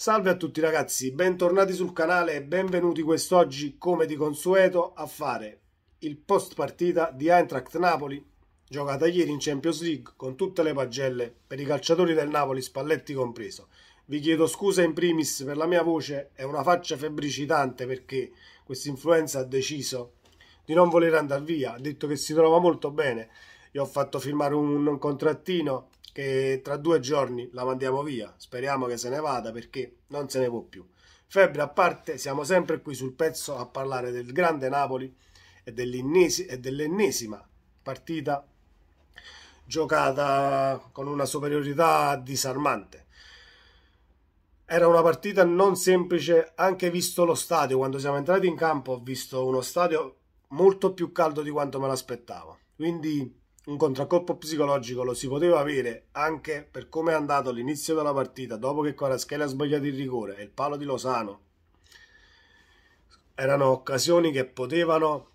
Salve a tutti ragazzi, bentornati sul canale e benvenuti quest'oggi come di consueto a fare il post partita di Eintracht Napoli giocata ieri in Champions League con tutte le pagelle per i calciatori del Napoli, Spalletti compreso. Vi chiedo scusa in primis per la mia voce, è una faccia febbricitante perché questa influenza ha deciso di non voler andare via, ha detto che si trova molto bene. gli ho fatto firmare un, un contrattino che tra due giorni la mandiamo via. Speriamo che se ne vada perché non se ne può più. Febbre a parte, siamo sempre qui sul pezzo a parlare del grande Napoli e, e dell'ennesima partita giocata con una superiorità disarmante. Era una partita non semplice, anche visto lo stadio. Quando siamo entrati in campo ho visto uno stadio molto più caldo di quanto me l'aspettavo. Quindi un contraccolpo psicologico lo si poteva avere anche per come è andato l'inizio della partita dopo che Quaraschelli ha sbagliato il rigore e il palo di Losano. Erano occasioni che potevano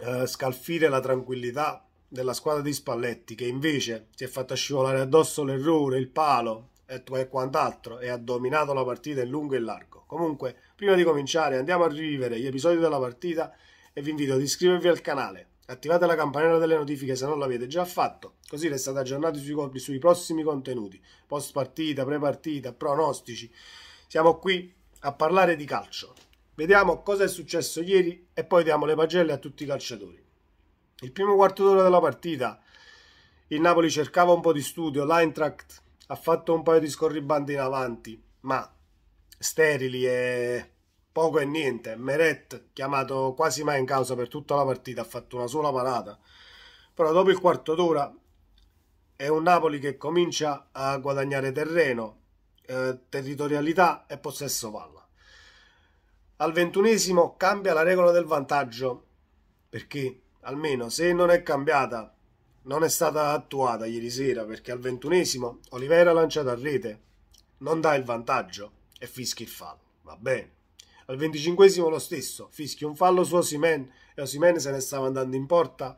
eh, scalfire la tranquillità della squadra di Spalletti che invece si è fatta scivolare addosso l'errore, il palo e, e quant'altro e ha dominato la partita in lungo e in largo. Comunque, prima di cominciare andiamo a rivivere gli episodi della partita e vi invito ad iscrivervi al canale Attivate la campanella delle notifiche se non l'avete già fatto, così restate aggiornati sui, sui prossimi contenuti, post partita, pre partita, pronostici. Siamo qui a parlare di calcio. Vediamo cosa è successo ieri e poi diamo le pagelle a tutti i calciatori. Il primo quarto d'ora della partita il Napoli cercava un po' di studio, l'Eintracht ha fatto un paio di scorribande in avanti, ma sterili e poco e niente. Meret, chiamato quasi mai in causa per tutta la partita, ha fatto una sola parata. Però dopo il quarto d'ora è un Napoli che comincia a guadagnare terreno, eh, territorialità e possesso palla. Al ventunesimo cambia la regola del vantaggio, perché almeno se non è cambiata, non è stata attuata ieri sera, perché al ventunesimo Oliveira lanciata a rete, non dà il vantaggio e fischi il fallo. Va bene al 25 lo stesso, fischi un fallo su Osimen e Osimen se ne stava andando in porta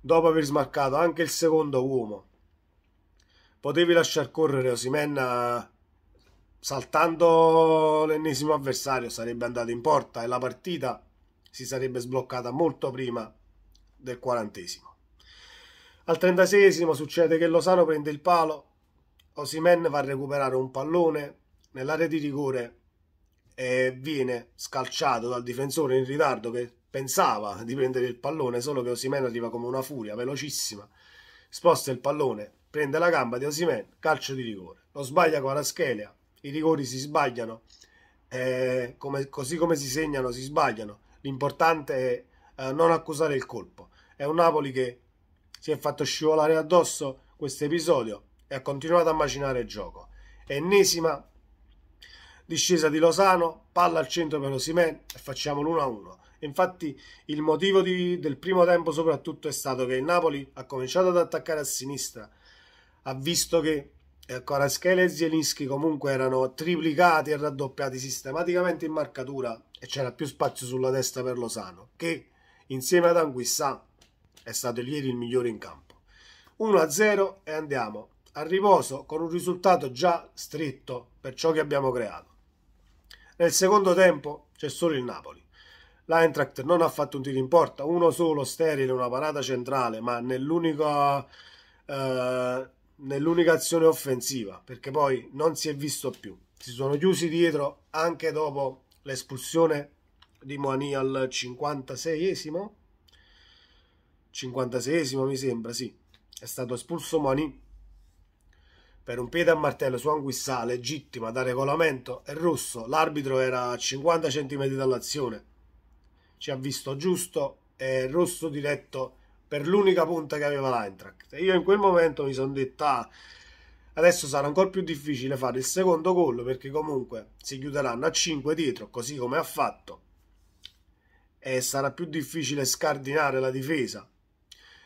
dopo aver smarcato anche il secondo uomo. Potevi lasciar correre Osimen eh, saltando l'ennesimo avversario, sarebbe andato in porta e la partita si sarebbe sbloccata molto prima del quarantesimo. Al trentasesimo succede che Lozano prende il palo, Osimen va a recuperare un pallone nell'area di rigore e viene scalciato dal difensore in ritardo che pensava di prendere il pallone, solo che Osimen arriva come una furia, velocissima, sposta il pallone, prende la gamba di Osimen, calcio di rigore. Lo sbaglia con la schelia, i rigori si sbagliano, eh, come, così come si segnano si sbagliano. L'importante è eh, non accusare il colpo. È un Napoli che si è fatto scivolare addosso questo episodio e ha continuato a macinare il gioco. Ennesima discesa di Losano, palla al centro per Osimen e facciamo l'1-1. Infatti il motivo di, del primo tempo soprattutto è stato che il Napoli ha cominciato ad attaccare a sinistra, ha visto che eh, Coraschele e Zielinski comunque erano triplicati e raddoppiati sistematicamente in marcatura e c'era più spazio sulla destra per Losano, che insieme ad Anguissà è stato ieri il migliore in campo. 1-0 e andiamo a riposo con un risultato già stretto per ciò che abbiamo creato. Nel secondo tempo c'è solo il Napoli. L'Eintracht non ha fatto un tiro in porta, uno solo sterile, una parata centrale, ma nell'unica, eh, nell'unica azione offensiva, perché poi non si è visto più. Si sono chiusi dietro anche dopo l'espulsione di Moani al 56esimo. 56esimo mi sembra, sì. È stato espulso Moani per un piede a martello su Anguissà, legittima da regolamento, è rosso. L'arbitro era a 50 cm dall'azione. Ci ha visto giusto e rosso diretto per l'unica punta che aveva l'Eintracht. io in quel momento mi sono detta ah, adesso sarà ancora più difficile fare il secondo gol perché comunque si chiuderanno a 5 dietro, così come ha fatto. E sarà più difficile scardinare la difesa.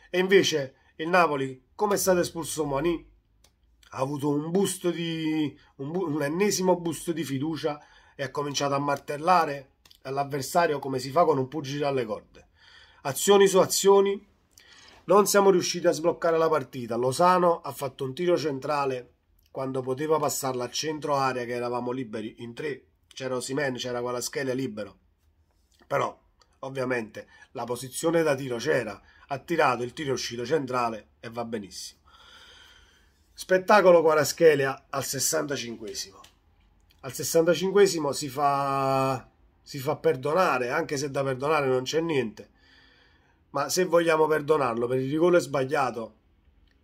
E invece il Napoli, come è stato espulso Moni, ha avuto un busto di un, un ennesimo busto di fiducia e ha cominciato a martellare all'avversario come si fa con un pugile alle corde. Azioni su azioni, non siamo riusciti a sbloccare la partita. Lozano ha fatto un tiro centrale quando poteva passarla a centro area che eravamo liberi in tre. C'era Osimen, c'era quella Gualaschelia libero. Però, ovviamente, la posizione da tiro c'era. Ha tirato il tiro uscito centrale e va benissimo. Spettacolo Quaraschelia al 65esimo. Al 65esimo si fa, si fa perdonare, anche se da perdonare non c'è niente. Ma se vogliamo perdonarlo per il rigore sbagliato,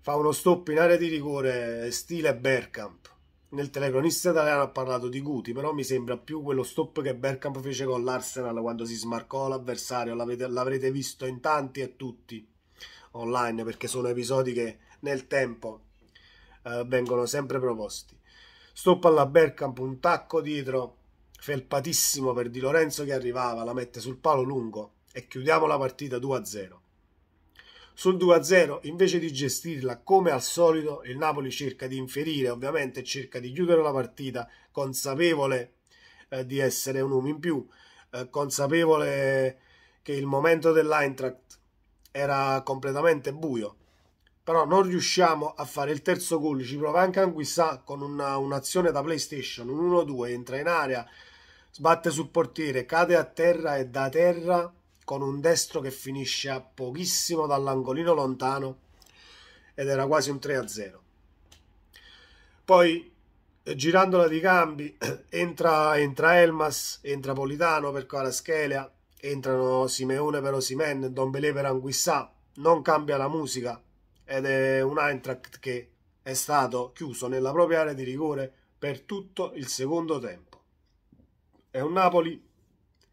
fa uno stop in area di rigore stile Bergkamp. Nel telecronista italiano ha parlato di Guti, però mi sembra più quello stop che Bergkamp fece con l'Arsenal quando si smarcò l'avversario. L'avrete visto in tanti e tutti online perché sono episodi che nel tempo eh, vengono sempre proposti. Stop alla Bergkamp, un tacco dietro, felpatissimo per Di Lorenzo che arrivava, la mette sul palo lungo e chiudiamo la partita 2-0. Sul 2-0, invece di gestirla come al solito, il Napoli cerca di inferire, ovviamente cerca di chiudere la partita consapevole eh, di essere un uomo in più, eh, consapevole che il momento dell'Eintracht era completamente buio però non riusciamo a fare il terzo gol, ci prova anche Anguissà con un'azione da PlayStation, un 1-2, entra in area, sbatte sul portiere, cade a terra e da terra con un destro che finisce a pochissimo dall'angolino lontano ed era quasi un 3-0. Poi eh, girandola di cambi entra, entra Elmas, entra Politano per Caraschelia, entrano Simeone per Osimen, Don Belé per Anguissà, non cambia la musica, ed è un Eintracht che è stato chiuso nella propria area di rigore per tutto il secondo tempo. È un Napoli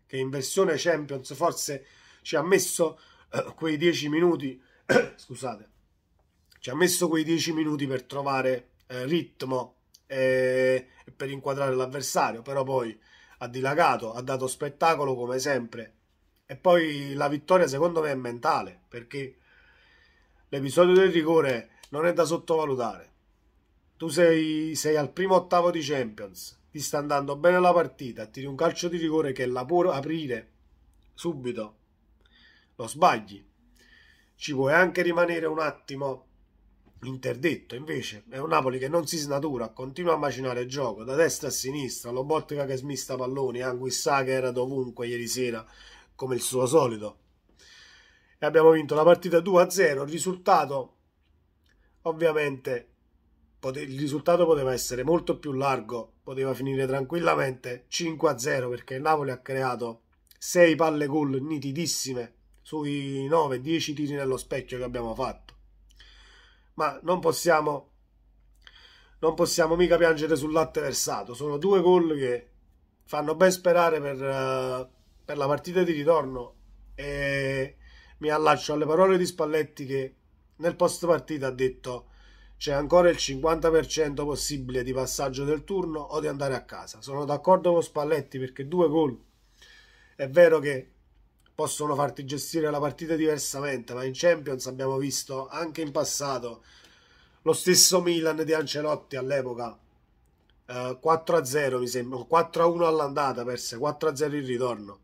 che in versione Champions forse ci ha messo eh, quei 10 minuti, scusate, ci ha messo quei 10 minuti per trovare eh, ritmo e, per inquadrare l'avversario, però poi ha dilagato, ha dato spettacolo come sempre. E poi la vittoria secondo me è mentale, perché l'episodio del rigore non è da sottovalutare. Tu sei, sei al primo ottavo di Champions, ti sta andando bene la partita, tiri un calcio di rigore che la può aprire subito. Lo sbagli. Ci puoi anche rimanere un attimo interdetto, invece è un Napoli che non si snatura, continua a macinare il gioco da destra a sinistra, Lobotka che smista palloni, Anguissà che era dovunque ieri sera come il suo solito e abbiamo vinto la partita 2-0. a Il risultato, ovviamente, il risultato poteva essere molto più largo, poteva finire tranquillamente 5-0 a perché il Napoli ha creato 6 palle gol nitidissime sui 9-10 tiri nello specchio che abbiamo fatto. Ma non possiamo, non possiamo mica piangere sul latte versato, sono due gol che fanno ben sperare per, eh, per la partita di ritorno e mi allaccio alle parole di Spalletti che nel post partita ha detto c'è ancora il 50% possibile di passaggio del turno o di andare a casa. Sono d'accordo con Spalletti perché due gol è vero che possono farti gestire la partita diversamente, ma in Champions abbiamo visto anche in passato lo stesso Milan di Ancelotti all'epoca eh, 4-0 mi sembra, 4-1 all'andata perse, 4-0 il ritorno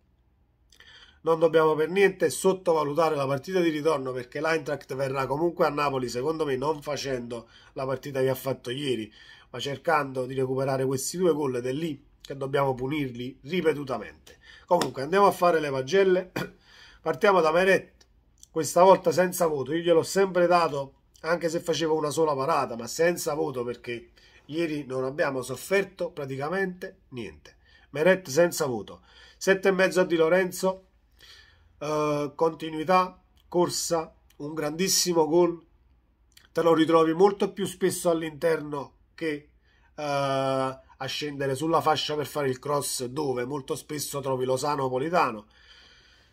non dobbiamo per niente sottovalutare la partita di ritorno perché l'Eintracht verrà comunque a Napoli, secondo me, non facendo la partita che ha fatto ieri, ma cercando di recuperare questi due gol ed è lì che dobbiamo punirli ripetutamente. Comunque andiamo a fare le pagelle. Partiamo da Meret, questa volta senza voto. Io gliel'ho sempre dato, anche se facevo una sola parata, ma senza voto perché ieri non abbiamo sofferto praticamente niente. Meret senza voto. 7,5 a Di Lorenzo, eh, continuità, corsa, un grandissimo gol, te lo ritrovi molto più spesso all'interno che eh, a scendere sulla fascia per fare il cross dove molto spesso trovi Losano Politano.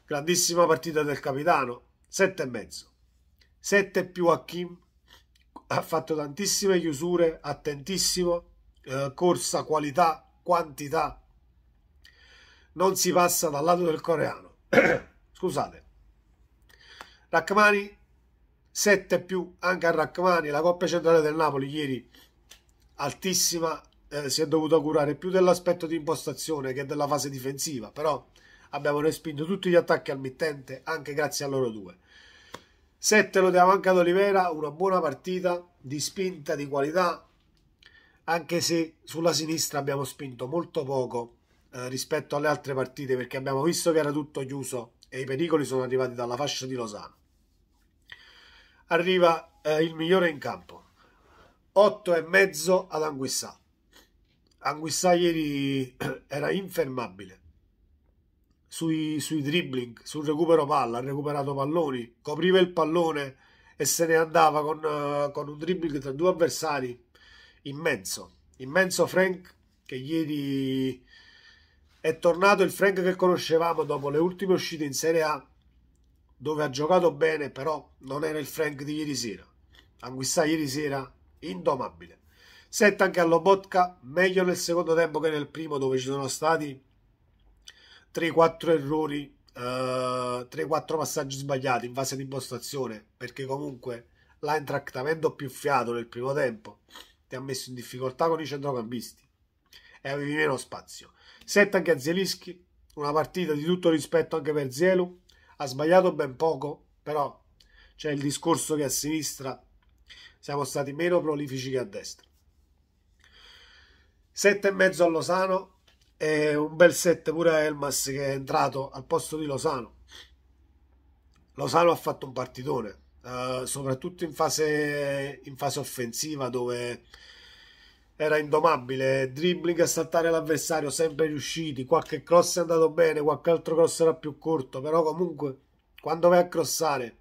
Grandissima partita del capitano, e 7,5. 7 più a Kim, ha fatto tantissime chiusure, attentissimo, eh, corsa, qualità, quantità. Non si passa dal lato del coreano. Scusate. Rachmani 7 più anche a Rachmani, la coppia centrale del Napoli ieri altissima, eh, si è dovuta curare più dell'aspetto di impostazione che della fase difensiva, però abbiamo respinto tutti gli attacchi al mittente anche grazie a loro due. 7 lo diamo anche ad Olivera, una buona partita di spinta, di qualità, anche se sulla sinistra abbiamo spinto molto poco eh, rispetto alle altre partite perché abbiamo visto che era tutto chiuso e i pericoli sono arrivati dalla fascia di Lozano. Arriva eh, il migliore in campo, 8,5 ad Anguissà. Anguissà ieri era infermabile sui, sui dribbling, sul recupero palla, ha recuperato palloni, copriva il pallone e se ne andava con, uh, con un dribbling tra due avversari immenso. Immenso Frank che ieri è tornato il Frank che conoscevamo dopo le ultime uscite in Serie A, dove ha giocato bene, però non era il Frank di ieri sera. Anguissà ieri sera, indomabile. Sette anche all'Obotka, meglio nel secondo tempo che nel primo, dove ci sono stati 3-4 errori, eh, 3-4 passaggi sbagliati in fase di impostazione, perché comunque l'Eintracht avendo più fiato nel primo tempo ti ha messo in difficoltà con i centrocampisti e avevi meno spazio 7 anche a Zielischi, una partita di tutto rispetto anche per Zielu, ha sbagliato ben poco, però c'è il discorso che a sinistra siamo stati meno prolifici che a destra. 7 e mezzo a Losano, e un bel 7 pure a Elmas che è entrato al posto di Losano. Losano ha fatto un partitone, eh, soprattutto in fase, in fase offensiva dove era indomabile, dribbling a saltare l'avversario, sempre riusciti, qualche cross è andato bene, qualche altro cross era più corto, però comunque quando vai a crossare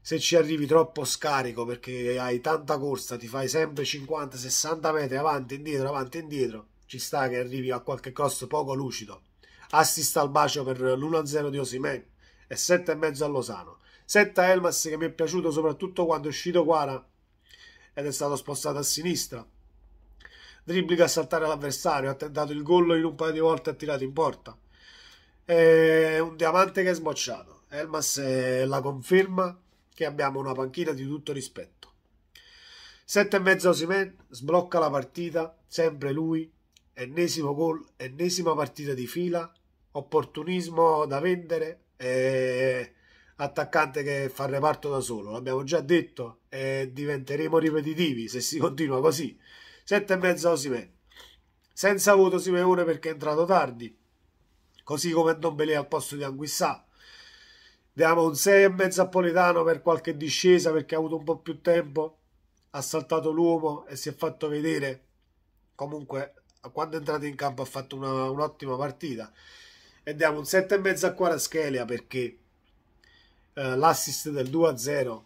se ci arrivi troppo scarico perché hai tanta corsa, ti fai sempre 50-60 metri avanti, indietro, avanti, indietro, ci sta che arrivi a qualche cross poco lucido. Assista al bacio per l'1-0 di Osimen e 7,5 a Losano. 7 a Elmas che mi è piaciuto soprattutto quando è uscito Guara ed è stato spostato a sinistra dribbling a saltare l'avversario, ha dato il gol in un paio di volte e ha tirato in porta. È un diamante che è sbocciato. Elmas è la conferma che abbiamo una panchina di tutto rispetto. e mezzo Osimen sblocca la partita, sempre lui, ennesimo gol, ennesima partita di fila, opportunismo da vendere e attaccante che fa il reparto da solo, l'abbiamo già detto e diventeremo ripetitivi se si continua così. 7 e mezza Osimè Senza voto Simeone perché è entrato tardi, così come Don Belè al posto di Anguissà. Diamo un 6 e mezzo a Politano per qualche discesa perché ha avuto un po' più tempo, ha saltato l'uomo e si è fatto vedere. Comunque, quando è entrato in campo ha fatto un'ottima un partita. E diamo un 7 e mezzo a Quaraschelia perché eh, l'assist del 2-0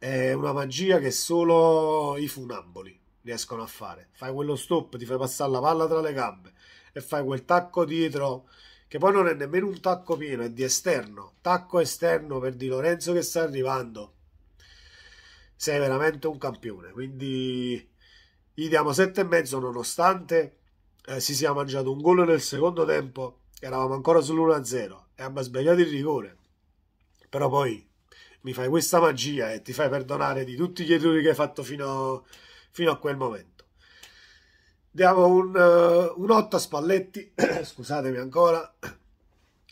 è una magia che solo i funamboli riescono a fare. Fai quello stop, ti fai passare la palla tra le gambe e fai quel tacco dietro che poi non è nemmeno un tacco pieno, è di esterno. Tacco esterno per Di Lorenzo che sta arrivando. Sei veramente un campione, quindi gli diamo sette e mezzo nonostante eh, si sia mangiato un gol nel secondo tempo, eravamo ancora sull'1-0 e abbiamo sbagliato il rigore. Però poi mi fai questa magia e ti fai perdonare di tutti gli errori che hai fatto fino a fino a quel momento. Diamo un, eh, un 8 a Spalletti, scusatemi ancora,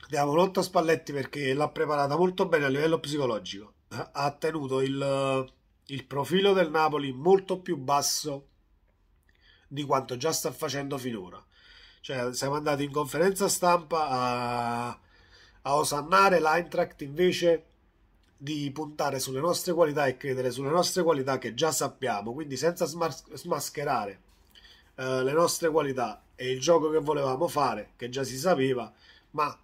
diamo un 8 a Spalletti perché l'ha preparata molto bene a livello psicologico, ha tenuto il, eh, il profilo del Napoli molto più basso di quanto già sta facendo finora. Cioè, siamo andati in conferenza stampa a, a osannare l'Eintracht invece di puntare sulle nostre qualità e credere sulle nostre qualità che già sappiamo, quindi senza smas- smascherare eh, le nostre qualità e il gioco che volevamo fare, che già si sapeva, ma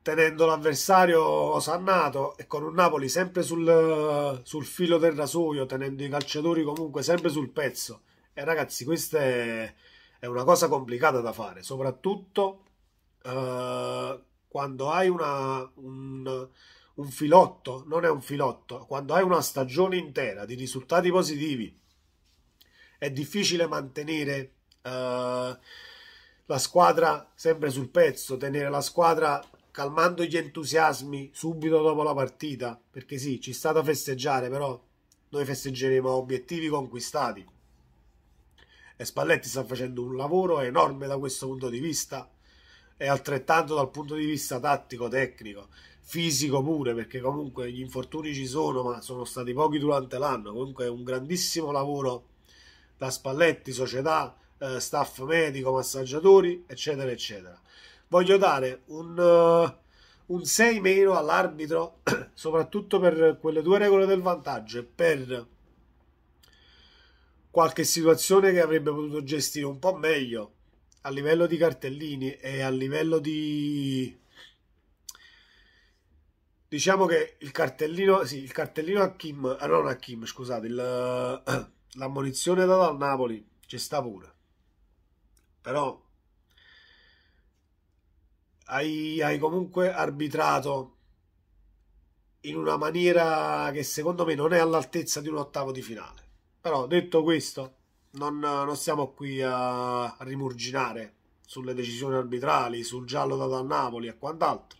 tenendo l'avversario sannato e con un Napoli sempre sul, sul, filo del rasoio, tenendo i calciatori comunque sempre sul pezzo. E ragazzi, questa è, è una cosa complicata da fare, soprattutto eh, quando hai una, un, un filotto, non è un filotto, quando hai una stagione intera di risultati positivi, è difficile mantenere uh, la squadra sempre sul pezzo, tenere la squadra calmando gli entusiasmi subito dopo la partita, perché sì, ci sta da festeggiare, però noi festeggeremo obiettivi conquistati. E Spalletti sta facendo un lavoro enorme da questo punto di vista e altrettanto dal punto di vista tattico, tecnico, fisico pure, perché comunque gli infortuni ci sono, ma sono stati pochi durante l'anno. Comunque è un grandissimo lavoro da Spalletti, società, eh, staff medico, massaggiatori, eccetera, eccetera. Voglio dare un, uh, un 6 meno all'arbitro, soprattutto per quelle due regole del vantaggio e per qualche situazione che avrebbe potuto gestire un po' meglio a livello di cartellini e a livello di diciamo che il cartellino sì, il cartellino a Kim ah, non a Kim scusate l'ammonizione data al Napoli ci sta pure però hai, hai comunque arbitrato in una maniera che secondo me non è all'altezza di un ottavo di finale però detto questo non, non siamo qui a rimurginare sulle decisioni arbitrali, sul giallo dato al Napoli e quant'altro.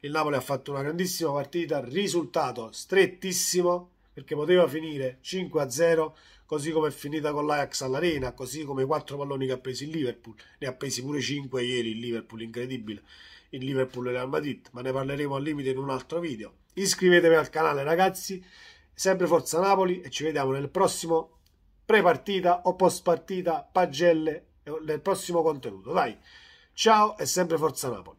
Il Napoli ha fatto una grandissima partita, risultato strettissimo perché poteva finire 5-0 così come è finita con l'Ajax all'Arena, così come i quattro palloni che ha preso il Liverpool, ne ha presi pure 5 ieri il Liverpool, incredibile, il Liverpool e Real Madrid, ma ne parleremo al limite in un altro video. Iscrivetevi al canale ragazzi, sempre Forza Napoli e ci vediamo nel prossimo pre-partita o post-partita, pagelle, eh, nel prossimo contenuto. Dai, ciao e sempre Forza Napoli.